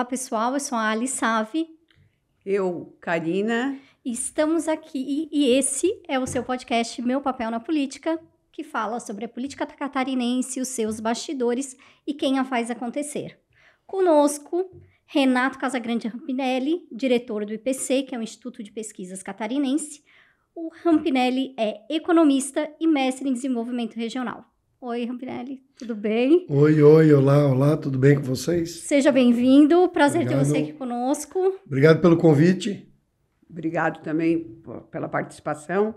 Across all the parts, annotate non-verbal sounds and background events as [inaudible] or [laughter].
Olá, pessoal. Eu sou a Ali Save. Eu, Karina. Estamos aqui e esse é o seu podcast Meu Papel na Política, que fala sobre a política catarinense, os seus bastidores e quem a faz acontecer. Conosco, Renato Casagrande Rampinelli, diretor do IPC, que é o Instituto de Pesquisas Catarinense. O Rampinelli é economista e mestre em desenvolvimento regional. Oi, Rampinelli, tudo bem? Oi, oi, olá, olá, tudo bem com vocês? Seja bem-vindo, prazer Obrigado. ter você aqui conosco. Obrigado pelo convite. Obrigado também pela participação.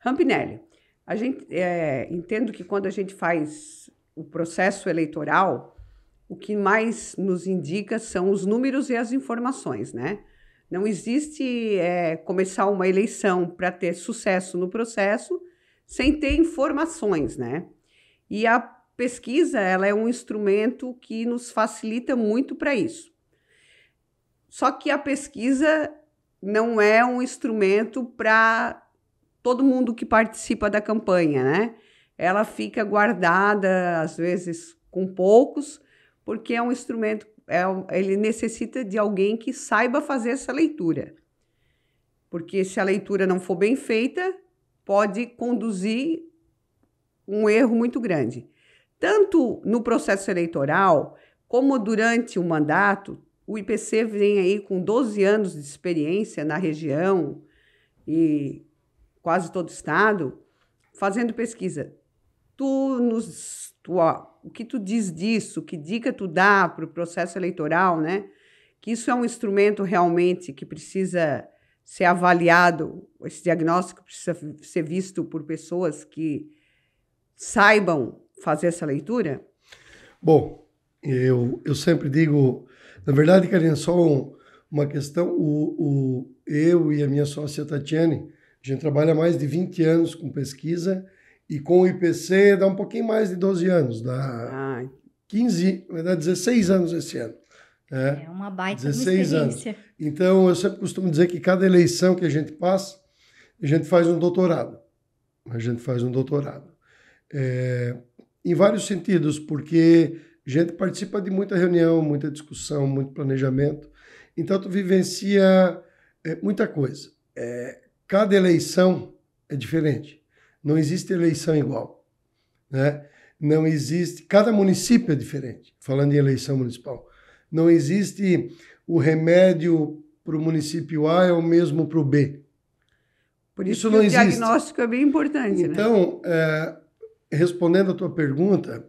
Rampinelli, a gente é, entendo que quando a gente faz o processo eleitoral, o que mais nos indica são os números e as informações, né? Não existe é, começar uma eleição para ter sucesso no processo sem ter informações, né? E a pesquisa ela é um instrumento que nos facilita muito para isso. Só que a pesquisa não é um instrumento para todo mundo que participa da campanha, né? Ela fica guardada, às vezes, com poucos, porque é um instrumento, é, ele necessita de alguém que saiba fazer essa leitura. Porque se a leitura não for bem feita, pode conduzir um erro muito grande. Tanto no processo eleitoral, como durante o mandato, o IPC vem aí com 12 anos de experiência na região e quase todo o estado, fazendo pesquisa. Tu nos, tu, ó, o que tu diz disso, que dica tu dá para o processo eleitoral, né? Que isso é um instrumento realmente que precisa ser avaliado, esse diagnóstico precisa ser visto por pessoas que saibam fazer essa leitura? Bom, eu, eu sempre digo, na verdade, Karina, só um, uma questão, o, o, eu e a minha sócia Tatiane, a gente trabalha mais de 20 anos com pesquisa e com o IPC dá um pouquinho mais de 12 anos, dá Ai. 15, na verdade 16 anos esse ano. É, é uma baita 16 uma Anos. Então, eu sempre costumo dizer que cada eleição que a gente passa, a gente faz um doutorado. A gente faz um doutorado. É, em vários sentidos, porque a gente participa de muita reunião, muita discussão, muito planejamento. Então, tu vivencia é, muita coisa. É, cada eleição é diferente. Não existe eleição igual. Né? Não existe. Cada município é diferente, falando em eleição municipal. Não existe o remédio para o município A é o mesmo para o B. Por isso, isso não o existe. O diagnóstico é bem importante. Né? Então, né? respondendo a tua pergunta,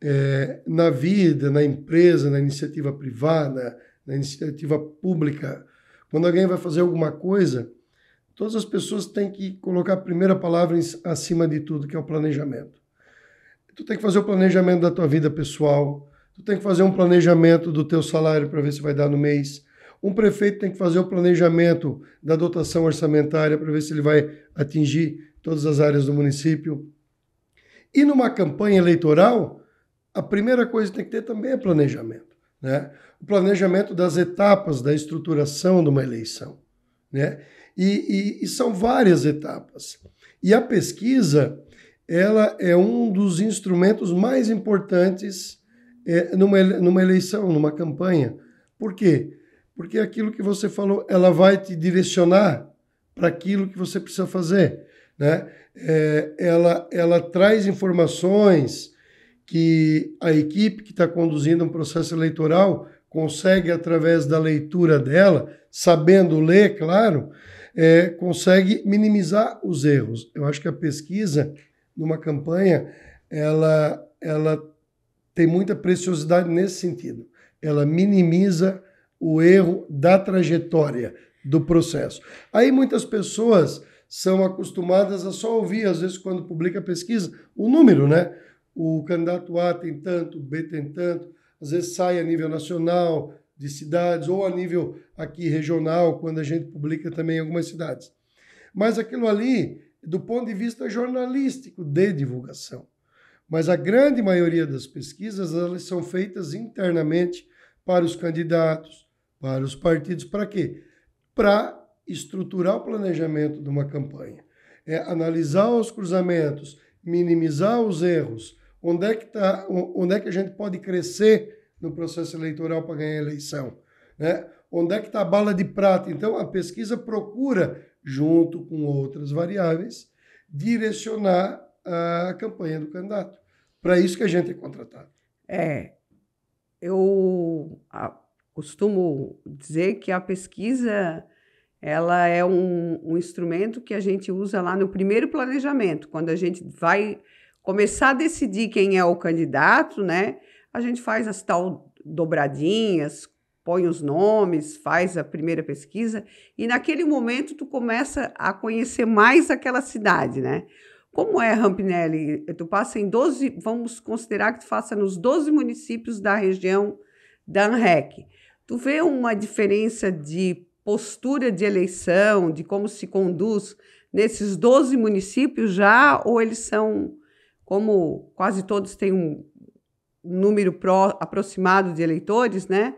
é, na vida, na empresa, na iniciativa privada, na iniciativa pública, quando alguém vai fazer alguma coisa, todas as pessoas têm que colocar a primeira palavra em, acima de tudo, que é o planejamento. Tu tem que fazer o planejamento da tua vida pessoal, tu tem que fazer um planejamento do teu salário para ver se vai dar no mês. Um prefeito tem que fazer o planejamento da dotação orçamentária para ver se ele vai atingir todas as áreas do município. E numa campanha eleitoral, a primeira coisa que tem que ter também é planejamento. Né? O planejamento das etapas da estruturação de uma eleição. Né? E, e, e são várias etapas. E a pesquisa ela é um dos instrumentos mais importantes é, numa, numa eleição, numa campanha. Por quê? Porque aquilo que você falou, ela vai te direcionar para aquilo que você precisa fazer. Né? é, ela, ela traz informações que a equipe que está conduzindo um processo eleitoral consegue, através da leitura dela, sabendo ler, claro, é, consegue minimizar os erros. Eu acho que a pesquisa, numa campanha, ela, ela tem muita preciosidade nesse sentido. Ela minimiza o erro da trajetória do processo. Aí muitas pessoas são acostumadas a só ouvir, às vezes, quando publica pesquisa, o número, né? O candidato A tem tanto, B tem tanto, às vezes sai a nível nacional, de cidades, ou a nível aqui regional, quando a gente publica também em algumas cidades. Mas aquilo ali, do ponto de vista jornalístico de divulgação. Mas a grande maioria das pesquisas, elas são feitas internamente para os candidatos, para os partidos, para quê? Para estruturar o planejamento de uma campanha, é analisar os cruzamentos, minimizar os erros, onde é que, tá, onde é que a gente pode crescer no processo eleitoral para ganhar a eleição, né? onde é que está a bala de prata. Então, a pesquisa procura, junto com outras variáveis, direcionar a campanha do candidato. Para isso que a gente é contratado. É, eu ah, costumo dizer que a pesquisa ela é um, um instrumento que a gente usa lá no primeiro planejamento, quando a gente vai começar a decidir quem é o candidato, né? A gente faz as tal dobradinhas, põe os nomes, faz a primeira pesquisa e naquele momento tu começa a conhecer mais aquela cidade, né? Como é Rampinelli? Tu passa em 12, vamos considerar que tu faça nos 12 municípios da região da ANREC. Tu vê uma diferença de postura de eleição, de como se conduz nesses 12 municípios já, ou eles são, como quase todos têm um número pro, aproximado de eleitores, né?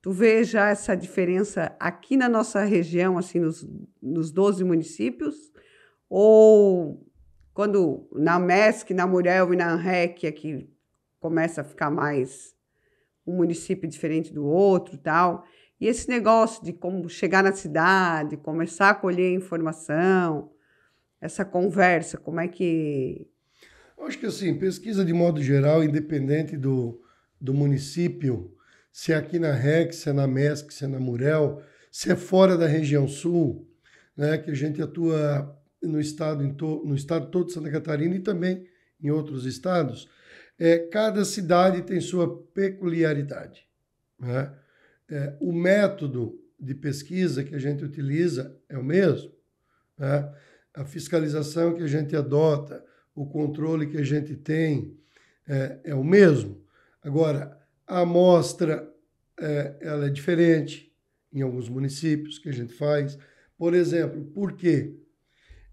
Tu vê já essa diferença aqui na nossa região, assim, nos, nos 12 municípios? Ou quando na MESC, na Murel e na ANREC é que começa a ficar mais um município diferente do outro tal? E esse negócio de como chegar na cidade, começar a colher informação, essa conversa, como é que. Eu acho que assim, pesquisa de modo geral, independente do, do município, se é aqui na REC, se é na MESC, se é na Murel, se é fora da região sul, né, que a gente atua no estado, no estado todo de Santa Catarina e também em outros estados, é, cada cidade tem sua peculiaridade. Né? é, o método de pesquisa que a gente utiliza é o mesmo, né? a fiscalização que a gente adota, o controle que a gente tem é, é o mesmo. Agora, a amostra é, ela é diferente em alguns municípios que a gente faz. Por exemplo, por quê?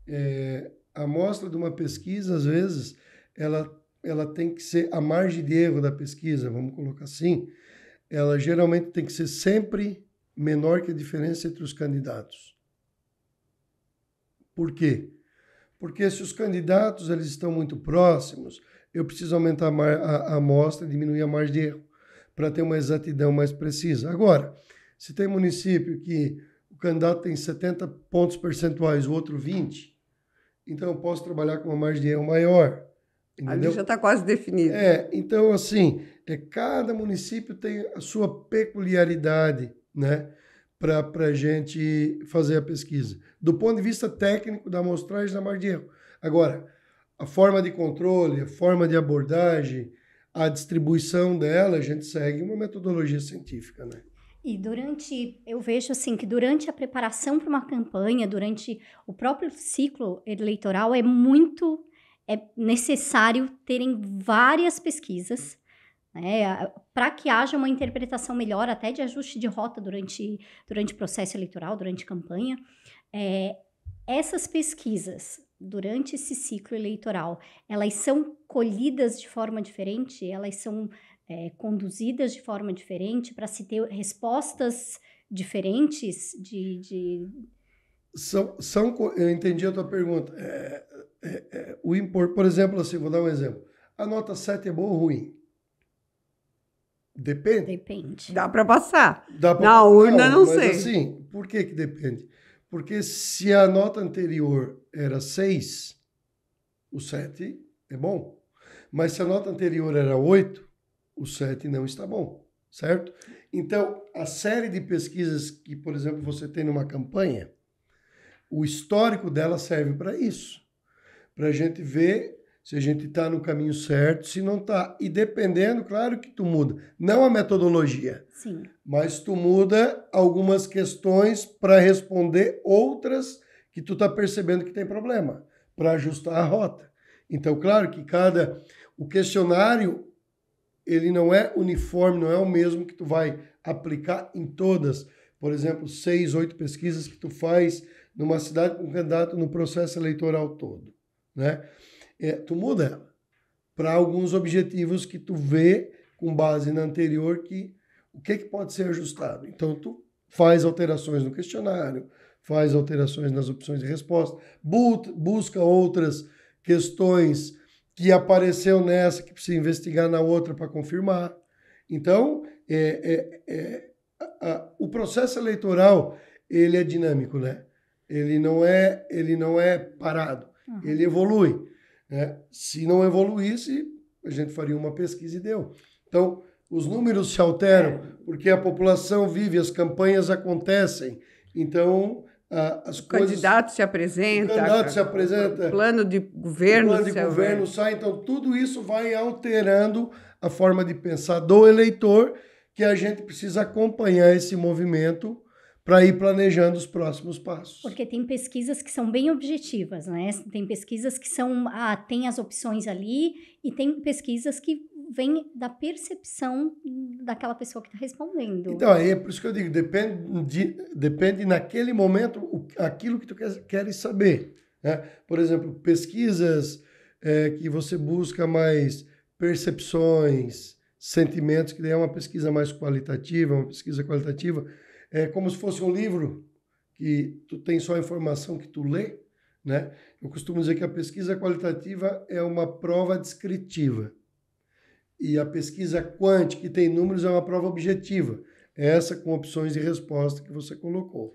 É, a amostra de uma pesquisa, às vezes, ela, ela tem que ser a margem de erro da pesquisa, vamos colocar assim, ela geralmente tem que ser sempre menor que a diferença entre os candidatos. Por quê? Porque se os candidatos eles estão muito próximos, eu preciso aumentar a, amostra, e diminuir a margem de erro, para ter uma exatidão mais precisa. Agora, se tem município que o candidato tem 70 pontos percentuais, o outro 20, então eu posso trabalhar com uma margem de erro maior. Entendeu? Ali já está quase definido. É, então, assim, é, cada município tem a sua peculiaridade, né? Para a gente fazer a pesquisa. Do ponto de vista técnico da amostragem da tá Mar de erro. Agora, a forma de controle, a forma de abordagem, a distribuição dela, a gente segue uma metodologia científica, né? E durante, eu vejo assim que durante a preparação para uma campanha, durante o próprio ciclo eleitoral, é muito é necessário terem várias pesquisas né, para que haja uma interpretação melhor, até de ajuste de rota durante, durante processo eleitoral, durante campanha. É, essas pesquisas, durante esse ciclo eleitoral, elas são colhidas de forma diferente, elas são é, conduzidas de forma diferente, para se ter respostas diferentes de, de. São, são, eu entendi a tua pergunta. É, é, é, o por exemplo, assim, vou dar um exemplo. A nota 7 é boa ou ruim? Depende. Depende. Dá para passar. Dá pra... Na urna não, não mas sei. Assim, por que que depende? Porque se a nota anterior era 6, o 7 é bom. Mas se a nota anterior era 8, o 7 não está bom, certo? Então, a série de pesquisas que, por exemplo, você tem numa campanha, o histórico dela serve para isso para a gente ver se a gente está no caminho certo, se não está. E dependendo, claro que tu muda. Não a metodologia, Sim. mas tu muda algumas questões para responder outras que tu está percebendo que tem problema, para ajustar a rota. Então, claro que cada... O questionário, ele não é uniforme, não é o mesmo que tu vai aplicar em todas. Por exemplo, seis, oito pesquisas que tu faz numa cidade com um candidato no processo eleitoral todo né? É, tu muda para alguns objetivos que tu vê com base na anterior que o que, é que pode ser ajustado. Então tu faz alterações no questionário, faz alterações nas opções de resposta, busca outras questões que apareceu nessa que precisa investigar na outra para confirmar. Então é, é, é a, a, o processo eleitoral ele é dinâmico, né? Ele não é ele não é parado. Uhum. Ele evolui. Né? Se não evoluísse, a gente faria uma pesquisa e deu. Então, os números se alteram é. porque a população vive, as campanhas acontecem. Então, as o coisas. Candidato se apresenta. O candidato se apresenta. plano de governo. plano de governo sai. Então, tudo isso vai alterando a forma de pensar do eleitor, que a gente precisa acompanhar esse movimento para ir planejando os próximos passos. Porque tem pesquisas que são bem objetivas, né? Tem pesquisas que são, ah, tem as opções ali e tem pesquisas que vêm da percepção daquela pessoa que está respondendo. Então, é por isso que eu digo, depende, de, depende naquele momento o, aquilo que tu queres saber. Né? Por exemplo, pesquisas é, que você busca mais percepções, sentimentos, que daí é uma pesquisa mais qualitativa, uma pesquisa qualitativa, é como se fosse um livro que tu tem só a informação que tu lê, né? Eu costumo dizer que a pesquisa qualitativa é uma prova descritiva e a pesquisa quântica, que tem números, é uma prova objetiva. É essa com opções de resposta que você colocou.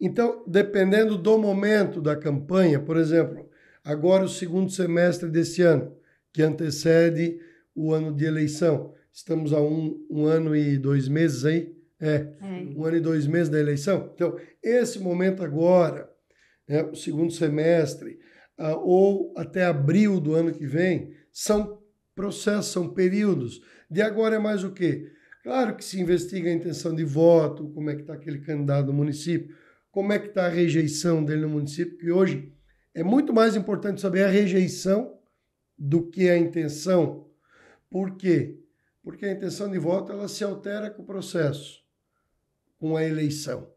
Então, dependendo do momento da campanha, por exemplo, agora o segundo semestre desse ano, que antecede o ano de eleição, estamos a um, um ano e dois meses aí é, é, um ano e dois meses da eleição. Então, esse momento agora, né, o segundo semestre, uh, ou até abril do ano que vem, são processos, são períodos. De agora é mais o quê? Claro que se investiga a intenção de voto, como é que está aquele candidato no município, como é que está a rejeição dele no município, que hoje é muito mais importante saber a rejeição do que a intenção. Por quê? Porque a intenção de voto ela se altera com o processo com a eleição.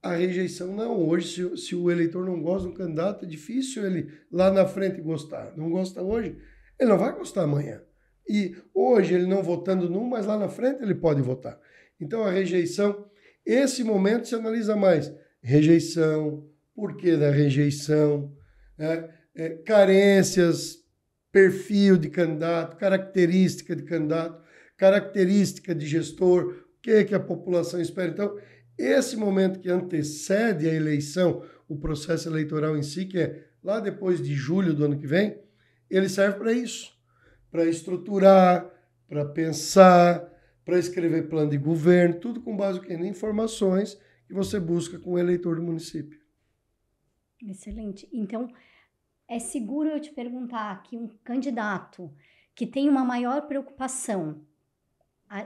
A rejeição não. Hoje, se, se o eleitor não gosta de um candidato, é difícil ele lá na frente gostar. Não gosta hoje, ele não vai gostar amanhã. E hoje ele não votando num, mas lá na frente ele pode votar. Então a rejeição, esse momento se analisa mais. Rejeição, porquê da rejeição, né? é, carências, perfil de candidato, característica de candidato, característica de gestor, que, é que a população espera. Então, esse momento que antecede a eleição, o processo eleitoral em si, que é lá depois de julho do ano que vem, ele serve para isso, para estruturar, para pensar, para escrever plano de governo, tudo com base em informações que você busca com o eleitor do município. Excelente. Então, é seguro eu te perguntar que um candidato que tem uma maior preocupação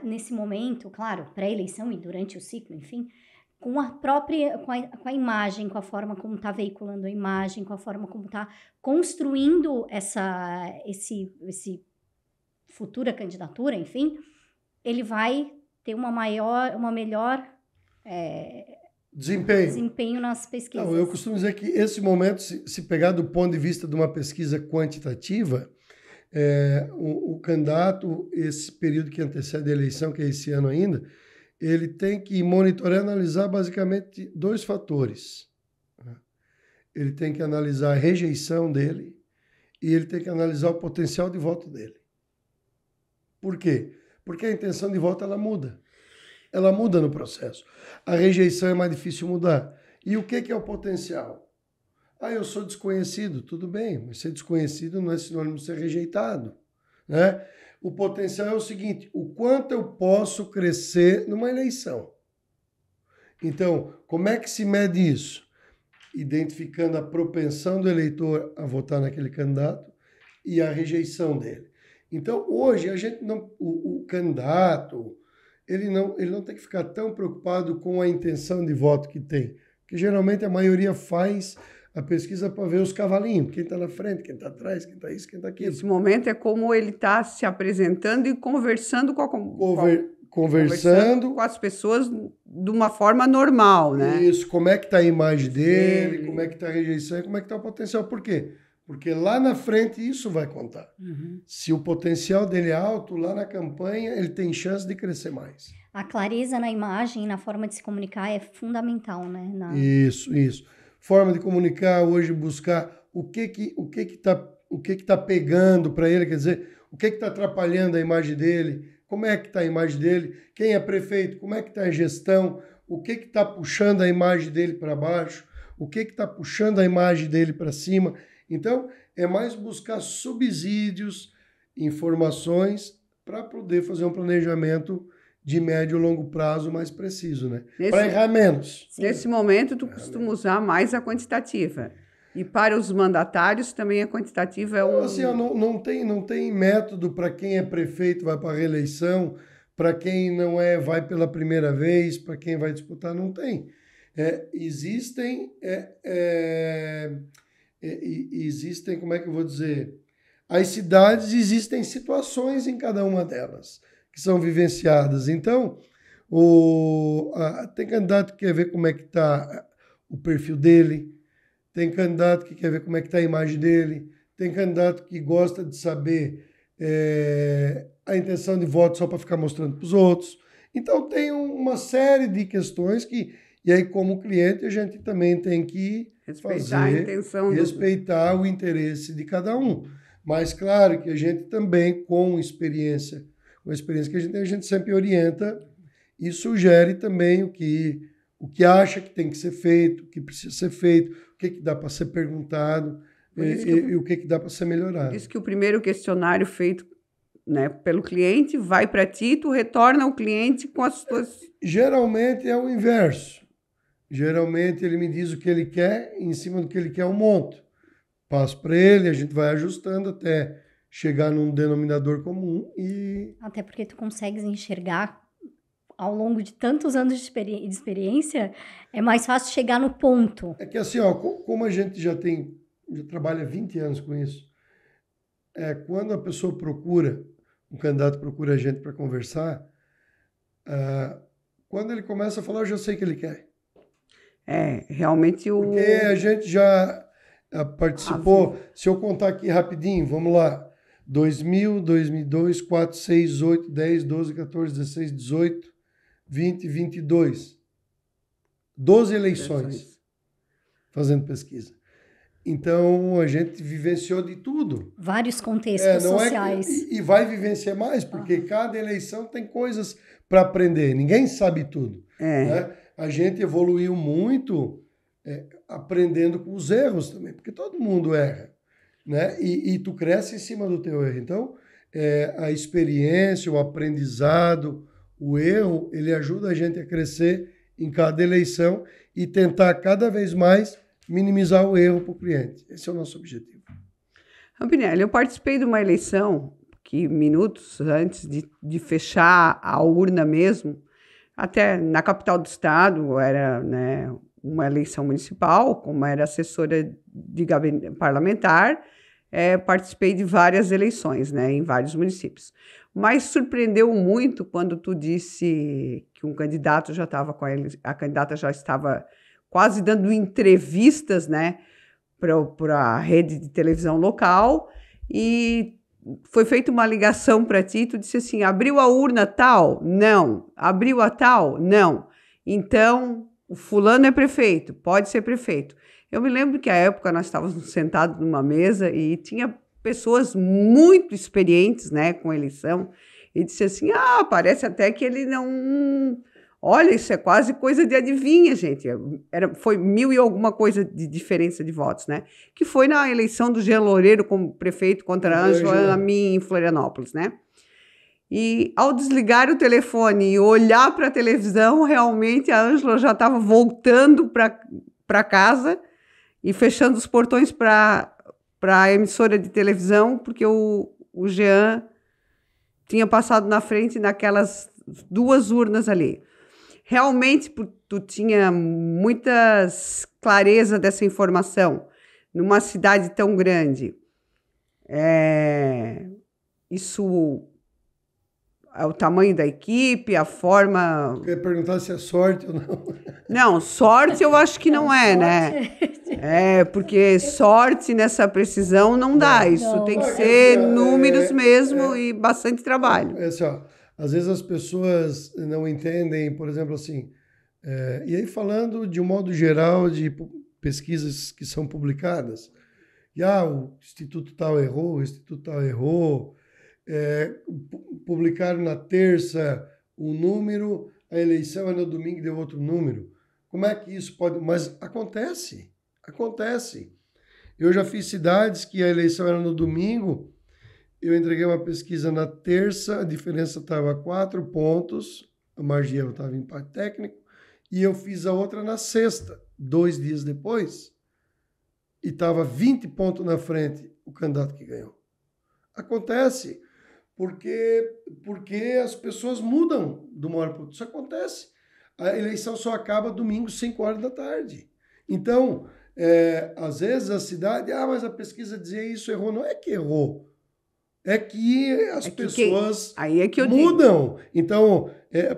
nesse momento, claro, pré-eleição e durante o ciclo, enfim, com a própria, com a, com a imagem, com a forma como está veiculando a imagem, com a forma como está construindo essa, esse, esse futura candidatura, enfim, ele vai ter uma maior, uma melhor é, desempenho. desempenho nas pesquisas. Não, eu costumo dizer que esse momento, se, se pegar do ponto de vista de uma pesquisa quantitativa, é, o, o, candidato, esse período que antecede a eleição, que é esse ano ainda, ele tem que monitorar e analisar basicamente dois fatores. Né? Ele tem que analisar a rejeição dele e ele tem que analisar o potencial de voto dele. Por quê? Porque a intenção de voto ela muda. Ela muda no processo. A rejeição é mais difícil mudar. E o que, que é o potencial? Ah, eu sou desconhecido, tudo bem, mas ser desconhecido não é sinônimo de ser rejeitado. Né? O potencial é o seguinte: o quanto eu posso crescer numa eleição. Então, como é que se mede isso? Identificando a propensão do eleitor a votar naquele candidato e a rejeição dele. Então, hoje a gente não, o, o candidato, ele não, ele não tem que ficar tão preocupado com a intenção de voto que tem, porque geralmente a maioria faz a pesquisa para ver os cavalinhos, quem está na frente, quem está atrás, quem está isso, quem está aquilo. Esse momento é como ele está se apresentando e conversando com a com, Conver, conversando, conversando, com as pessoas de uma forma normal, né? Isso, como é que está a imagem dele, como é que está a rejeição, como é que está o potencial. Por quê? Porque lá na frente isso vai contar. Uhum. Se o potencial dele é alto, lá na campanha ele tem chance de crescer mais. A clareza na imagem, na forma de se comunicar é fundamental, né? Na... Isso, isso forma de comunicar, hoje buscar o que que o que que tá o que que tá pegando para ele, quer dizer, o que que tá atrapalhando a imagem dele, como é que está a imagem dele, quem é prefeito, como é que está a gestão, o que que está puxando a imagem dele para baixo, o que que está puxando a imagem dele para cima. Então, é mais buscar subsídios, informações para poder fazer um planejamento de médio e longo prazo mais preciso, né? Para errar menos. Nesse momento, tu costuma usar mais a quantitativa. E para os mandatários também a quantitativa é um. Assim, não, não, tem, não tem método para quem é prefeito vai para a reeleição, para quem não é vai pela primeira vez, para quem vai disputar, não tem. É, existem. É, é, é existem, como é que eu vou dizer? As cidades existem situações em cada uma delas que são vivenciadas. Então, o, a, tem candidato que quer ver como é que está o perfil dele, tem candidato que quer ver como é que está a imagem dele, tem candidato que gosta de saber é, a intenção de voto só para ficar mostrando para os outros. Então tem uma série de questões que e aí como cliente a gente também tem que respeitar fazer, a intenção, respeitar do... o interesse de cada um. Mas claro que a gente também com experiência com a experiência que a gente tem, a gente sempre orienta e sugere também o que, o que acha que tem que ser feito, o que precisa ser feito, o que, que dá para ser perguntado e, e, o que, que dá para ser melhorado. Diz isso que o primeiro questionário feito né, pelo cliente vai para ti, tu retorna ao cliente com as tuas... Geralmente é o inverso. Geralmente ele me diz o que ele quer, e em cima do que ele quer eu monto. Passo para ele, a gente vai ajustando até chegar num denominador comum e. Até porque tu consegues enxergar ao longo de tantos anos de, experi de experiência, é mais fácil chegar no ponto. É que assim, ó, como a gente já tem, já trabalha 20 anos com isso, é, quando a pessoa procura, um candidato procura a gente para conversar, uh, quando ele começa a falar, eu já sei o que ele quer. É, realmente o. Porque a gente já ah, participou. Ah, se eu contar aqui rapidinho, vamos lá. 2000, 2002, 4, 6, 8, 10, 12, 14, 16, 18, 20, 22. 12 eleições fazendo pesquisa. Então a gente vivenciou de tudo. Vários contextos é, sociais. É que, e vai vivenciar mais, porque ah. cada eleição tem coisas para aprender. Ninguém sabe tudo. É. Né? A gente evoluiu muito é, aprendendo com os erros também, porque todo mundo erra né? E, e, tu cresce em cima do teu erro. Então, é, a experiência, o aprendizado, o erro, ele ajuda a gente a crescer em cada eleição e tentar cada vez mais minimizar o erro para o cliente. Esse é o nosso objetivo. Rabinelli, eu participei de uma eleição que minutos antes de, de fechar a urna mesmo, até na capital do estado, era né, uma eleição municipal, como era assessora de parlamentar, é, participei de várias eleições, né, em vários municípios. Mas surpreendeu muito quando tu disse que um candidato já estava com a, a candidata já estava quase dando entrevistas, né, para a rede de televisão local e foi feita uma ligação para ti, tu disse assim: abriu a urna tal? Não. Abriu a tal? Não. Então, o fulano é prefeito, pode ser prefeito. Eu me lembro que à época nós estávamos sentados numa mesa e tinha pessoas muito experientes, né, com eleição, e disse assim: "Ah, parece até que ele não Olha, isso é quase coisa de adivinha, gente. Era, foi mil e alguma coisa de diferença de votos, né? Que foi na eleição do Jean Loureiro como prefeito contra a mim em Florianópolis, né? E ao desligar o telefone e olhar para a televisão, realmente a Ângela já estava voltando para casa e fechando os portões para a emissora de televisão, porque o, o Jean tinha passado na frente naquelas duas urnas ali. Realmente, tu tinha muita clareza dessa informação numa cidade tão grande. É, isso o tamanho da equipe, a forma. Eu queria perguntar se é sorte ou não. [laughs] Não, sorte eu acho que não, é, né? [laughs] É, porque sorte nessa precisão não dá. Não, Isso não. tem que é ser assim, é, números é, mesmo é, e bastante trabalho. É só. Assim, às vezes as pessoas não entendem, por exemplo, assim. É, e aí, falando de um modo geral de pesquisas que são publicadas, e, ah, o instituto tal errou, o instituto tal errou é, publicaram na terça um número, a eleição é no domingo e deu outro número. Como é que isso pode. Mas acontece, acontece. Eu já fiz cidades que a eleição era no domingo, eu entreguei uma pesquisa na terça, a diferença estava quatro pontos, a margem estava em empate técnico, e eu fiz a outra na sexta, dois dias depois, e estava 20 pontos na frente o candidato que ganhou. Acontece porque, porque as pessoas mudam de uma hora para outra. Isso acontece. A eleição só acaba domingo, 5 horas da tarde. Então, é, às vezes a cidade, ah, mas a pesquisa dizia isso, errou. Não é que errou. É que as é que pessoas que... Aí é que eu mudam. Digo. Então, é,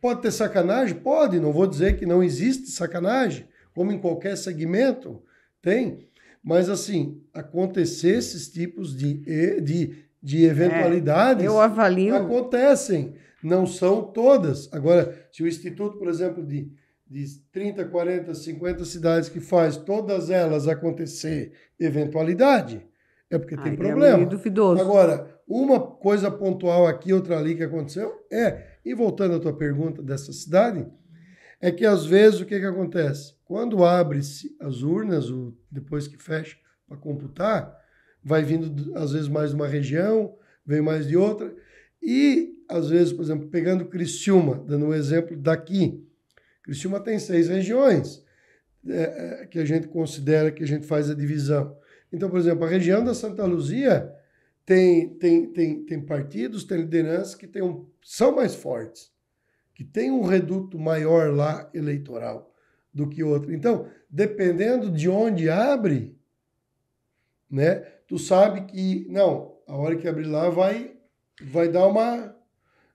pode ter sacanagem? Pode, não vou dizer que não existe sacanagem, como em qualquer segmento tem. Mas, assim, acontecer esses tipos de, de de é, eventualidades é, acontecem. Não são todas. Agora, se o Instituto, por exemplo, de, de 30, 40, 50 cidades que faz todas elas acontecer eventualidade, é porque Ai, tem problema. É meio duvidoso. Agora, uma coisa pontual aqui, outra ali que aconteceu, é, e voltando à tua pergunta dessa cidade, é que às vezes o que, que acontece? Quando abre-se as urnas, o, depois que fecha para computar, vai vindo, às vezes, mais de uma região, vem mais de outra. E, às vezes, por exemplo, pegando Criciúma, dando um exemplo daqui, Criciúma tem seis regiões é, é, que a gente considera que a gente faz a divisão. Então, por exemplo, a região da Santa Luzia tem, tem, tem, tem partidos, tem lideranças que tem um, são mais fortes, que tem um reduto maior lá eleitoral do que outro. Então, dependendo de onde abre, né? tu sabe que, não, a hora que abrir lá vai, vai dar uma.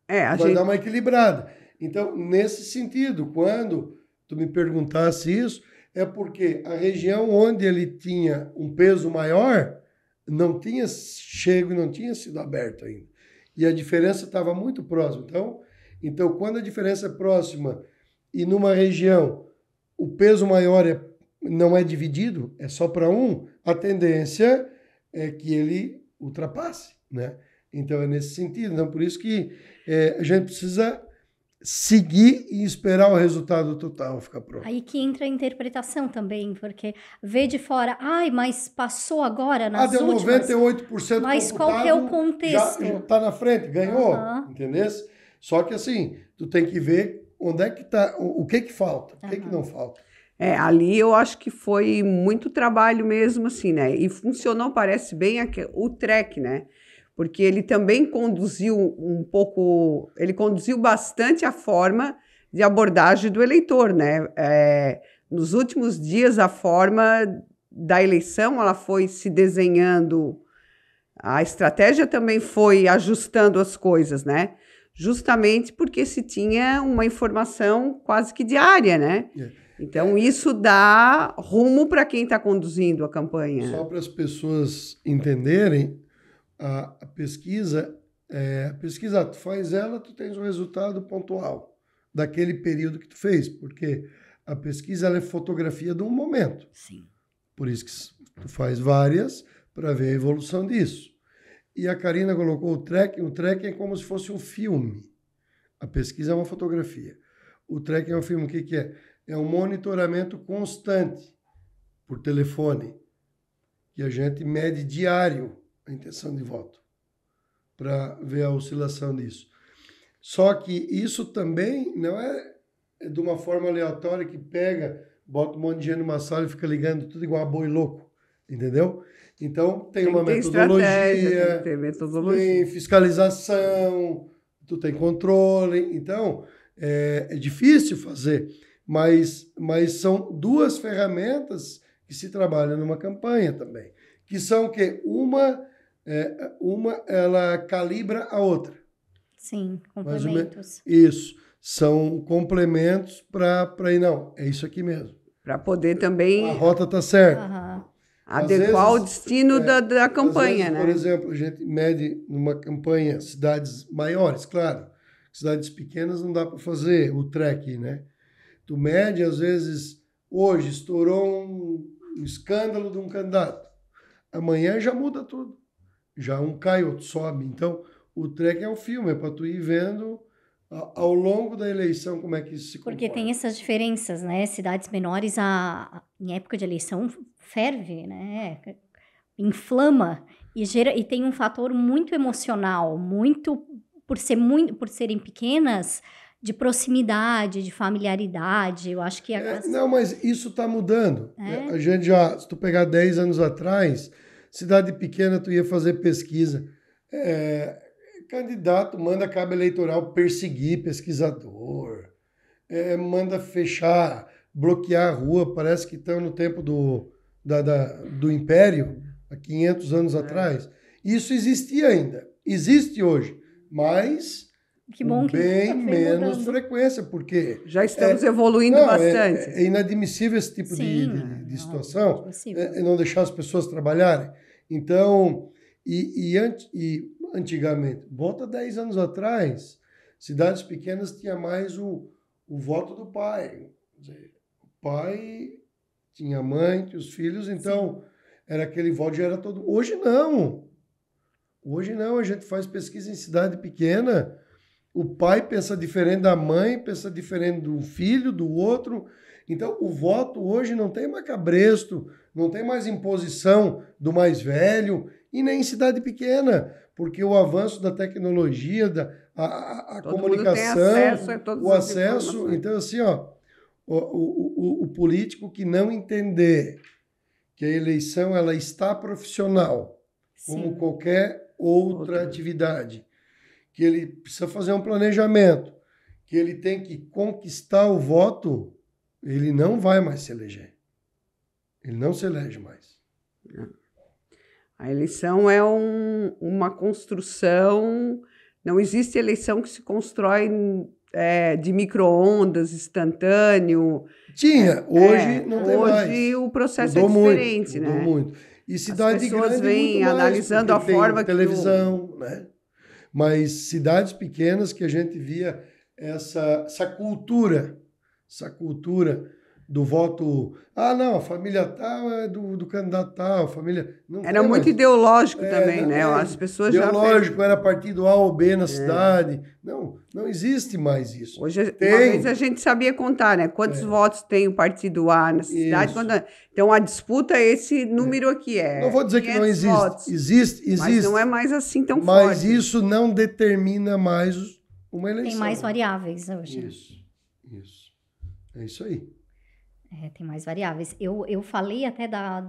É, vai gente... dar uma equilibrada. Então, nesse sentido, quando tu me perguntasse isso, é porque a região onde ele tinha um peso maior não tinha chego e não tinha sido aberto ainda. E a diferença estava muito próxima. Então, então, quando a diferença é próxima e numa região o peso maior é, não é dividido, é só para um, a tendência é, que ele ultrapasse, né? Então é nesse sentido. Então por isso que é, a gente precisa seguir e esperar o resultado total ficar pronto. Aí que entra a interpretação também, porque vê de fora, ai, mas passou agora ah, nas ah, deu últimas. 98% Mas qual que é o contexto? Já, já tá na frente, ganhou, uhum. entendeu? Só que assim, tu tem que ver onde é que tá, o, o que que falta, o que que não falta. É, ali eu acho que foi muito trabalho mesmo, assim, né? E funcionou, parece bem, o track, né? Porque ele também conduziu um pouco, ele conduziu bastante a forma de abordagem do eleitor, né? É, nos últimos dias, a forma da eleição, ela foi se desenhando, a estratégia também foi ajustando as coisas, né? Justamente porque se tinha uma informação quase que diária, né? É. Então, isso dá rumo para quem está conduzindo a campanha. Só para as pessoas entenderem, a, pesquisa, é, a pesquisa, tu faz ela, tu tens um resultado pontual daquele período que tu fez, porque a pesquisa é fotografia de um momento. Sim. Por isso que tu faz várias para ver a evolução disso. E a Karina colocou o tracking. O tracking é como se fosse um filme. A pesquisa é uma fotografia. O tracking é um filme. O que, que é? é um monitoramento constante por telefone. E a gente mede diário a intenção de voto para ver a oscilação disso. Só que isso também não é, é de uma forma aleatória que pega, bota um monte de gente numa sala e fica ligando tudo igual a boi louco, entendeu? Então tem, tem uma metodologia, tem, metodologia, tem fiscalização, tu tem controle, então é, é difícil fazer mas, mas são duas ferramentas que se trabalham numa campanha também, que são o quê? Uma, é, uma ela calibra a outra. Sim, complementos. Isso, são complementos para ir, não, é isso aqui mesmo. Para poder também... A rota está certa. Uhum. Adequar vezes, o destino é, da, da campanha, vezes, né? Por exemplo, a gente mede numa campanha cidades maiores, claro, cidades pequenas não dá para fazer o trek, né? Tu mede, às vezes, hoje estourou um, um escândalo de um candidato. Amanhã já muda tudo. Já um cai, outro sobe. Então, o track é um filme, é para tu ir vendo ao longo da eleição como é que isso se comporta. Porque tem essas diferenças, né? Cidades menores, a, em época de eleição, ferve, né? Inflama e, gera, e tem um fator muito emocional, muito por, ser muito, por serem pequenas, de proximidade, de familiaridade. Eu acho que é, é Não, mas isso está mudando. É? é? A gente já, se tu pegar 10 anos atrás, cidade pequena, tu ia fazer pesquisa. É, candidato manda cabo eleitoral perseguir pesquisador, é, manda fechar, bloquear a rua. Parece que estão no tempo do, da, da, do Império, há 500 anos atrás. Isso existia ainda, existe hoje, mas que bom que bem tá menos frequência, porque já estamos é, evoluindo não, é, bastante. É, é, inadmissível esse tipo Sim, de, de, é, de não, situação, é, é não deixar as pessoas trabalharem. Então, e, e, e antigamente, volta 10 anos atrás, cidades pequenas tinha mais o, o voto do pai. o pai tinha a mãe, tinha os filhos, então Sim. era aquele voto já era todo. Hoje não. Hoje não, a gente faz pesquisa em cidade pequena o pai pensa diferente da mãe, pensa diferente do filho, do outro. Então, o voto hoje não tem mais cabresto, não tem mais imposição do mais velho e nem em cidade pequena, porque o avanço da tecnologia, da, a, a comunicação, acesso o acesso. Então, assim, ó, o, o, o, o, político que não entender que a eleição ela está profissional, Sim. como qualquer outra, outra. atividade que ele precisa fazer um planejamento, que ele tem que conquistar o voto, ele não vai mais se eleger. Ele não se elege mais. A eleição é um, uma construção. Não existe eleição que se constrói é, de micro-ondas, instantâneo. Tinha, é, hoje é, não tem hoje mais. Hoje o processo mudou é diferente, muito, né? muito. E cidade As pessoas grande é vêm analisando a forma que. Televisão, né? mas cidades pequenas que a gente via essa, essa cultura, essa cultura do voto. Ah, não, a família tal é do, do candidato tal, a família. Não era muito mais. ideológico é, também, né? É. As pessoas ideológico, já... era partido A ou B na é. cidade. Não, não existe mais isso. Hoje, tem. uma vez a gente sabia contar, né? Quantos é. votos tem o partido A na cidade? Quando... Então a disputa é esse número é. aqui. É não vou dizer que não existe. Votos, existe, existe. Mas não é mais assim tão mas forte. Mas isso não determina mais uma eleição. Tem mais variáveis hoje. Isso, isso. É isso aí. É, tem mais variáveis. Eu, eu falei até da,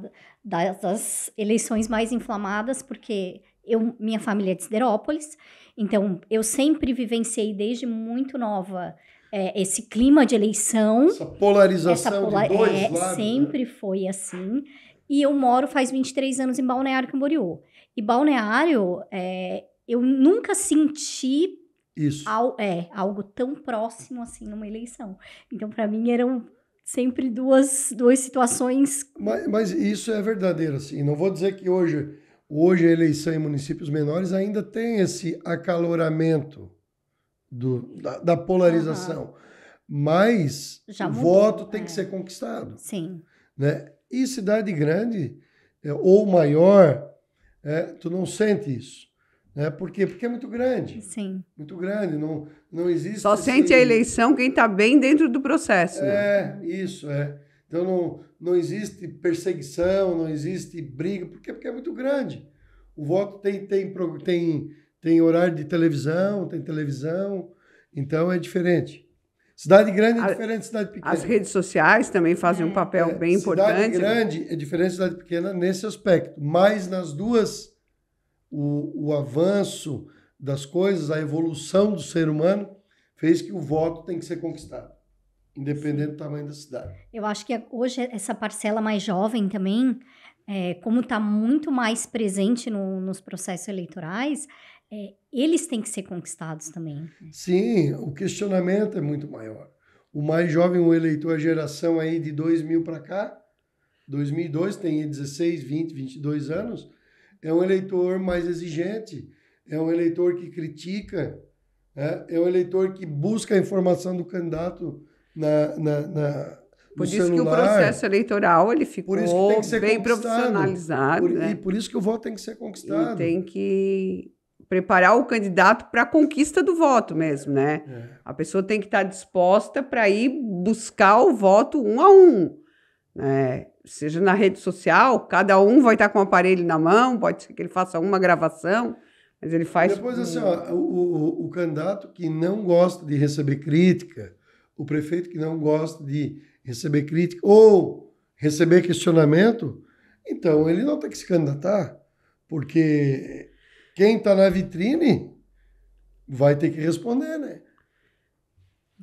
da, das eleições mais inflamadas, porque eu, minha família é de Siderópolis, então eu sempre vivenciei desde muito nova é, esse clima de eleição. Essa polarização essa pola de dois é, lados, né? Sempre né? foi assim. E eu moro faz 23 anos em Balneário Camboriú. E Balneário, é, eu nunca senti Isso. Al, é, algo tão próximo assim numa eleição. Então, para mim, era um sempre duas, duas situações. Mas, mas, isso é verdadeiro, assim. Não vou dizer que hoje, hoje a eleição em municípios menores ainda tem esse acaloramento do, da, da polarização. Uhum. Mas o voto tem é. que ser conquistado. Sim. Né? E cidade grande é, ou maior, é, tu não sente isso. Né? Por quê? Porque é muito grande. Sim. Muito grande. Não, não existe. Só sente esse... a eleição quem está bem dentro do processo. É, né? isso, é. Então não, não existe perseguição, não existe briga, porque, porque é muito grande. O voto tem, tem, tem, tem horário de televisão, tem televisão, então é diferente. Cidade grande é diferente de cidade pequena. As redes sociais também fazem um papel é, bem cidade importante. Cidade né? grande é diferente de cidade pequena nesse aspecto, mas nas duas o, o avanço das coisas, a evolução do ser humano, fez que o voto tem que ser conquistado, independente do tamanho da cidade. Eu acho que hoje essa parcela mais jovem também, é, como está muito mais presente no, nos processos eleitorais, é, eles têm que ser conquistados também. Sim, o questionamento é muito maior. O mais jovem, o eleitor, a geração aí de 2000 para cá, 2002, tem 16, 20, 22 anos, é um eleitor mais exigente, é um eleitor que critica, é, é um eleitor que busca a informação do candidato na, na, na por isso celular. que o processo eleitoral ele ficou bem profissionalizado. Por, né? E por isso que o voto tem que ser conquistado. E tem que preparar o candidato para a conquista do voto mesmo, né? É. A pessoa tem que estar tá disposta para ir buscar o voto um a um. Né? seja na rede social, cada um vai estar com o aparelho na mão, pode ser que ele faça uma gravação, mas ele faz. Depois, assim, ó, o, o, o, candidato que não gosta de receber crítica, o prefeito que não gosta de receber crítica ou receber questionamento, então ele não tem que se candidatar, porque quem está na vitrine vai ter que responder, né?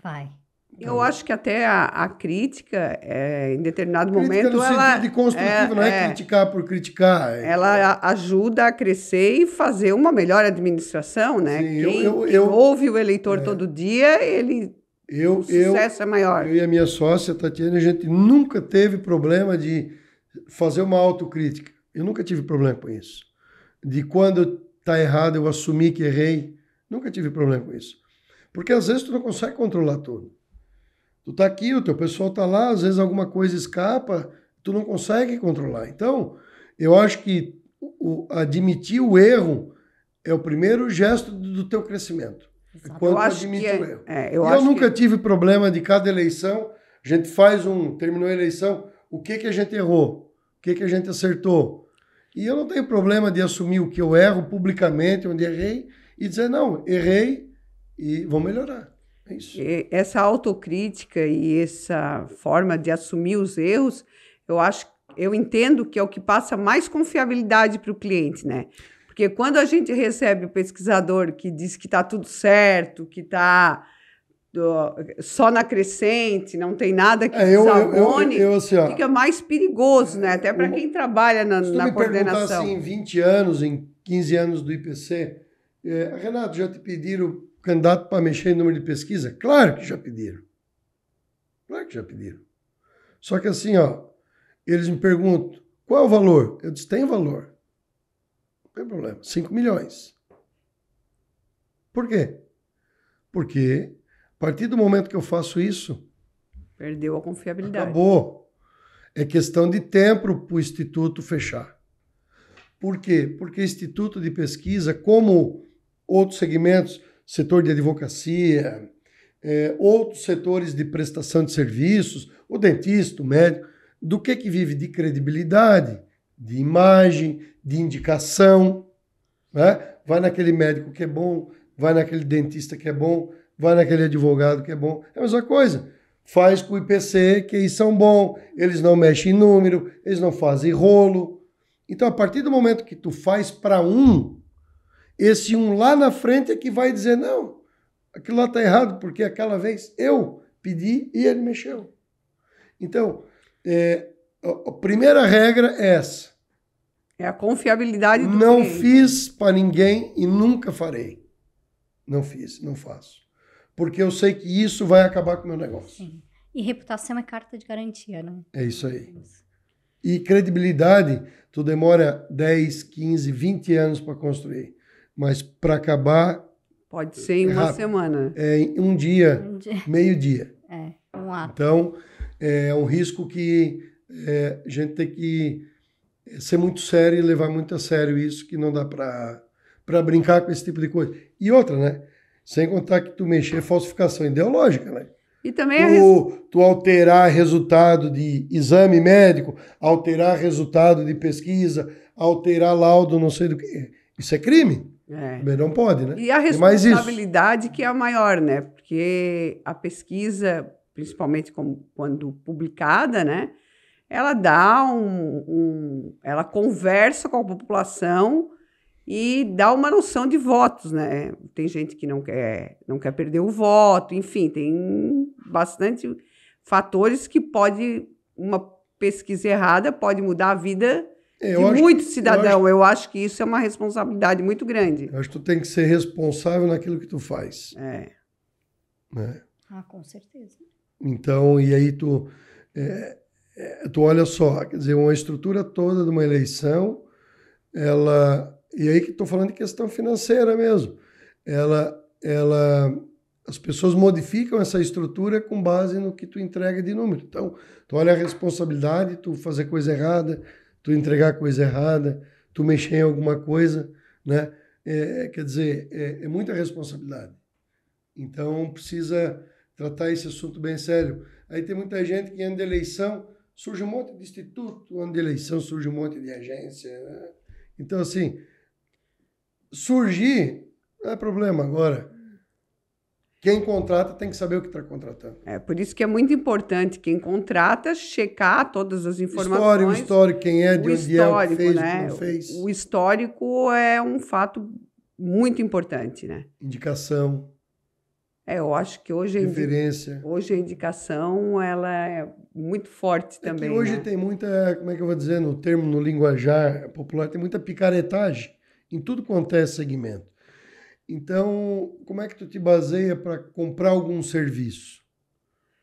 Vai. Eu é. acho que até a, a crítica, é, em determinado crítica momento, no ela de construtivo, é, não é, é, criticar por criticar. É. Ela ajuda a crescer e fazer uma melhor administração, né? Sim, quem, eu, eu, quem ouve o eleitor é. todo dia, ele eu, o sucesso eu, é maior. Eu e a minha sócia Tatiana, a gente nunca teve problema de fazer uma autocrítica. Eu nunca tive problema com isso. De quando tá errado eu assumi que errei, nunca tive problema com isso. Porque às vezes tu não consegue controlar tudo. Tu tá aqui, o teu pessoal tá lá, às vezes alguma coisa escapa, tu não consegue controlar. Então, eu acho que o, admitir o erro é o primeiro gesto do teu crescimento. Quando eu é, o erro. É, eu, eu nunca que... tive problema de cada eleição. A gente faz um, terminou a eleição, o que que a gente errou? O que que a gente acertou? E eu não tenho problema de assumir o que eu erro publicamente, onde errei, e dizer, não, errei e vou melhorar. É essa autocrítica e essa forma de assumir os erros, eu acho, eu entendo que é o que passa mais confiabilidade para o cliente, né? Porque quando a gente recebe o pesquisador que diz que está tudo certo, que está só na crescente, não tem nada que é, desabone, eu, eu, eu assim, ó, fica mais perigoso, né? Até para quem trabalha na, se tu na me coordenação. Perguntar, assim, em 20 anos, em 15 anos do IPC, é, eh, Renato, já te pediram candidato para mexer em número de pesquisa? Claro que já pediram. Claro que já pediram. Só que assim, ó, eles me perguntam, qual é o valor? Eu disse, tem valor. Não tem problema. 5 milhões. Por quê? Porque a partir do momento que eu faço isso. Perdeu a confiabilidade. Acabou. É questão de tempo para o Instituto fechar. Por quê? Porque Instituto de Pesquisa, como outros segmentos, setor de advocacia, é, outros setores de prestação de serviços, o dentista, o médico, do que, que vive de credibilidade, de imagem, de indicação. Né? Vai naquele médico que é bom, vai naquele dentista que é bom, vai naquele advogado que é bom. É a mesma coisa. Faz com o IPC, que eles são bons, eles não mexem em número, eles não fazem rolo. Então, a partir do momento que tu faz para um, esse um lá na frente é que vai dizer: não, aquilo lá está errado, porque aquela vez eu pedi e ele mexeu. Então, é, a primeira regra é essa. É a confiabilidade do Não cliente. fiz para ninguém e nunca farei. Não fiz, não faço. Porque eu sei que isso vai acabar com o meu negócio. Sim. E reputação é carta de garantia, né? É isso aí. É e credibilidade, tu demora 10, 15, 20 anos para construir mas para acabar. Pode ser em uma rápido. semana. É em um dia, um dia. [laughs] meio-dia. É, um ato. Então, é um risco que é, a gente tem que é, ser muito sério e levar muito a sério isso, que não dá para brincar com esse tipo de coisa. E outra, né? Sem contar que tu mexer é falsificação ideológica, né? E também tu, é res... tu alterar resultado de exame médico, alterar resultado de pesquisa, alterar laudo, não sei do que. Isso é crime. É. não pode, né? E a responsabilidade que é a maior, né? Porque a pesquisa, principalmente como, quando publicada, né? Ela dá um, um, Ela conversa com a população e dá uma noção de votos, né? Tem gente que não quer, não quer perder o voto, enfim, tem bastante fatores que pode. Uma pesquisa errada pode mudar a vida é, eu de acho, muito cidadão. Eu acho, eu acho, que isso é uma responsabilidade muito grande. Eu acho que tu tem que ser responsável naquilo que tu faz. É. Né? Ah, com certeza. Então, e aí tu. É, é, tu olha só, quer dizer, uma estrutura toda de uma eleição, ela. E aí que estou falando de questão financeira mesmo. Ela, ela as pessoas modificam essa estrutura com base no que tu entrega de número. Então, tu olha a responsabilidade, tu fazer coisa errada, tu entregar coisa errada, tu mexer em alguma coisa, né? É, quer dizer, é, é, muita responsabilidade. Então, precisa tratar esse assunto bem sério. Aí tem muita gente que, ano de eleição, surge um monte de instituto, ano de eleição surge um monte de agência. Né? Então, assim, surgir não é problema agora. Quem contrata tem que saber o que está contratando. É, por isso que é muito importante quem contrata checar todas as informações. Histórico, histórico, quem é, de onde é, o que fez, né? não fez. O histórico é um fato muito importante, né? Indicação. É, eu acho que hoje referência. A hoje a indicação ela é muito forte é também. hoje né? tem muita, como é que eu vou dizer, no termo no linguajar popular tem muita picaretagem em tudo quanto é segmento. Então, como é que tu te baseia para comprar algum serviço?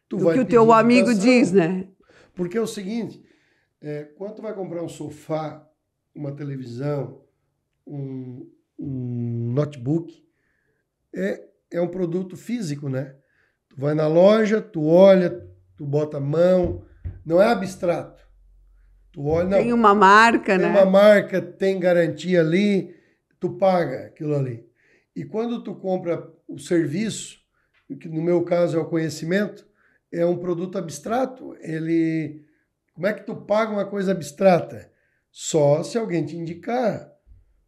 Tu Do que o teu amigo diz, né? Porque é o seguinte, é, quando tu vai comprar um sofá, uma televisão, um, um notebook, é, é um produto físico, né? Tu vai na loja, tu olha, tu bota a mão, não é abstrato. Tu olha, tem uma marca, tem né? Tem uma marca, tem garantia ali, tu paga aquilo ali. E quando tu compra o serviço, que no meu caso é o conhecimento, é um produto abstrato. Ele, como é que tu paga uma coisa abstrata? Só se alguém te indicar,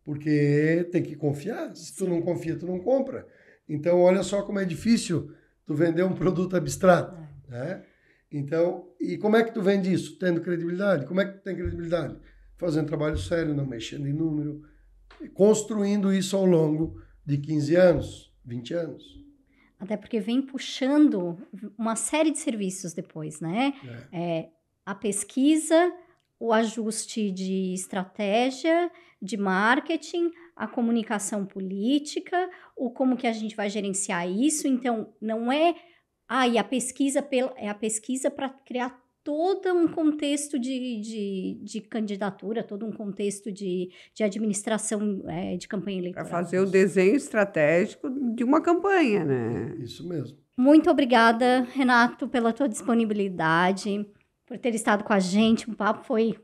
porque tem que confiar. Se tu não confia, tu não compra. Então olha só como é difícil tu vender um produto abstrato, é. né? Então, e como é que tu vende isso? Tendo credibilidade. Como é que tu tem credibilidade? Fazendo trabalho sério, não mexendo em número, construindo isso ao longo de 15 anos, 20 anos. Até porque vem puxando uma série de serviços depois, né? É. É, a pesquisa, o ajuste de estratégia, de marketing, a comunicação política, o como que a gente vai gerenciar isso. Então, não é, ah, e a pesquisa pela, é a pesquisa para criar todo um contexto de, de, de, candidatura, todo um contexto de, de administração é, de campanha eleitoral. Para fazer o desenho estratégico de uma campanha, né? Isso mesmo. Muito obrigada, Renato, pela tua disponibilidade, por ter estado com a gente. O papo foi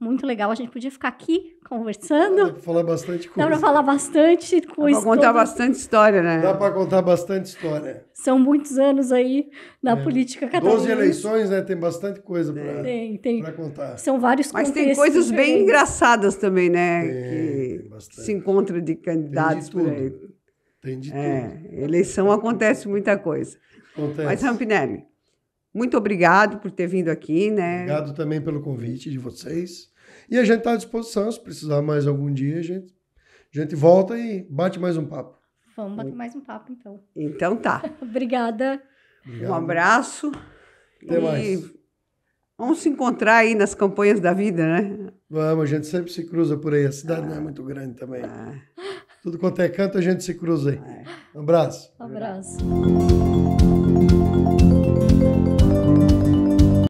muito legal. A gente podia ficar aqui conversando. Dá pra falar bastante coisa. Dá pra falar bastante coisa. Dá pra contar todo. bastante história, né? Dá pra contar bastante história. São muitos anos aí na é. política catalã. Doze eleições, né? Tem bastante coisa pra, tem, tem. pra contar. São vários Mas tem coisas bem engraçadas também, né? Tem, que tem se encontra de candidatos tem de tudo. por aí. Tem de é, tudo. Eleição acontece muita coisa. Acontece. Mas, Rampinelli, muito obrigado por ter vindo aqui, né? Obrigado também pelo convite de vocês. E a gente está à disposição, se precisar mais algum dia, a gente, a gente volta e bate mais um papo. Vamos bater mais um papo, então. Então tá. [laughs] Obrigada. Obrigado. Um abraço. Até e mais. Vamos se encontrar aí nas campanhas da vida, né? Vamos, a gente sempre se cruza por aí. A cidade ah. não é ah. muito grande também. Ah. Tudo quanto é canto, a gente se cruza aí. É. Um abraço. Um abraço.